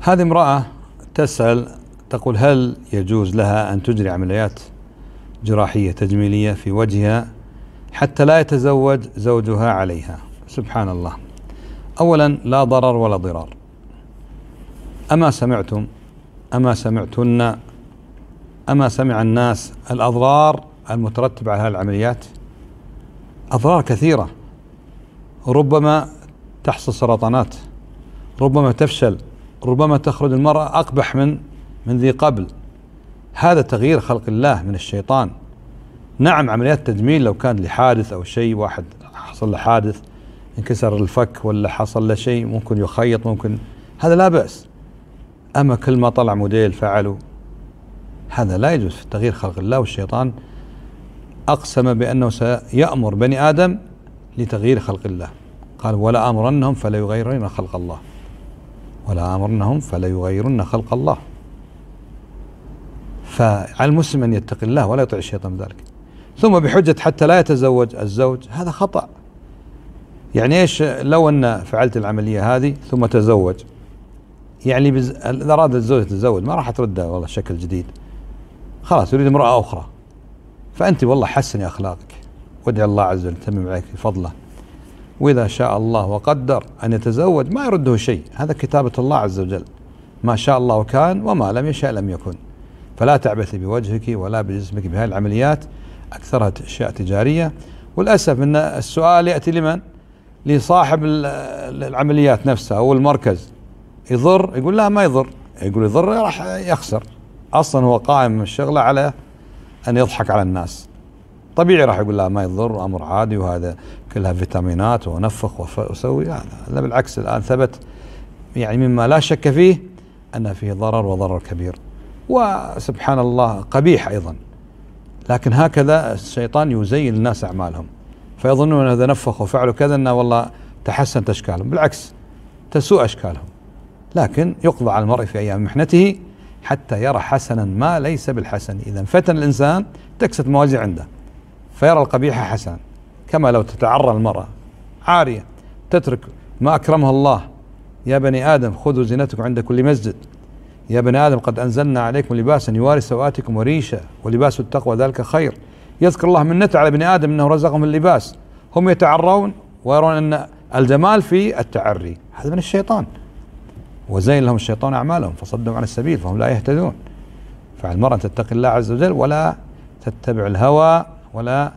هذه امرأة تسأل تقول هل يجوز لها أن تجري عمليات جراحية تجميلية في وجهها حتى لا يتزوج زوجها عليها سبحان الله أولا لا ضرر ولا ضرار أما سمعتم أما سمعتن أما سمع الناس الأضرار المترتبة على هذه العمليات أضرار كثيرة ربما تحصل سرطانات ربما تفشل ربما تخرج المرأة أقبح من من ذي قبل هذا تغيير خلق الله من الشيطان نعم عمليات تجميل لو كان لحادث أو شيء واحد حصل له حادث انكسر الفك ولا حصل له شيء ممكن يخيط ممكن هذا لا بأس أما كل ما طلع موديل فعلوا هذا لا يجوز في تغيير خلق الله والشيطان أقسم بأنه سيأمر بني آدم لتغيير خلق الله قال ولا أمرنهم فلا يغيرن خلق الله ولآمرنهم فليغيرن خلق الله فعلى المسلم أن يتقي الله ولا يطيع الشيطان بذلك ثم بحجة حتى لا يتزوج الزوج هذا خطأ يعني ايش لو ان فعلت العمليه هذه ثم تزوج يعني اذا اراد الزوج يتزوج ما راح ترده والله شكل جديد خلاص يريد امراه اخرى فانت والله حسني اخلاقك وادعي الله عز وجل تمم عليك فضله وإذا شاء الله وقدر أن يتزوج ما يرده شيء هذا كتابة الله عز وجل ما شاء الله كان وما لم يشاء لم يكن فلا تعبثي بوجهك ولا بجسمك بهذه العمليات أكثرها أشياء تجارية والأسف أن السؤال يأتي لمن؟ لصاحب العمليات نفسها أو المركز يضر يقول لا ما يضر يقول يضر راح يخسر أصلا هو قائم الشغلة على أن يضحك على الناس طبيعي راح يقول لا ما يضر امر عادي وهذا كلها فيتامينات ونفخ واسوي لا لا بالعكس الان ثبت يعني مما لا شك فيه ان فيه ضرر وضرر كبير وسبحان الله قبيح ايضا لكن هكذا الشيطان يزين الناس اعمالهم فيظنون اذا نفخوا وفعلوا كذا انه والله تحسنت اشكالهم بالعكس تسوء اشكالهم لكن يقضى على المرء في ايام محنته حتى يرى حسنا ما ليس بالحسن اذا فتن الانسان تكست موازي عنده فيرى القبيح حسنا كما لو تتعرى المرأة عارية تترك ما أكرمها الله يا بني آدم خذوا زينتكم عند كل مسجد يا بني آدم قد أنزلنا عليكم لباسا يواري سوآتكم وريشة ولباس التقوى ذلك خير يذكر الله منته على بني آدم أنه رزقهم اللباس هم يتعرون ويرون أن الجمال في التعري هذا من الشيطان وزين لهم الشيطان أعمالهم فصدهم عن السبيل فهم لا يهتدون فعلى المرأة أن تتقي الله عز وجل ولا تتبع الهوى ولا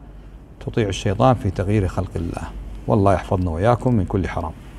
تطيع الشيطان في تغيير خلق الله والله يحفظنا وإياكم من كل حرام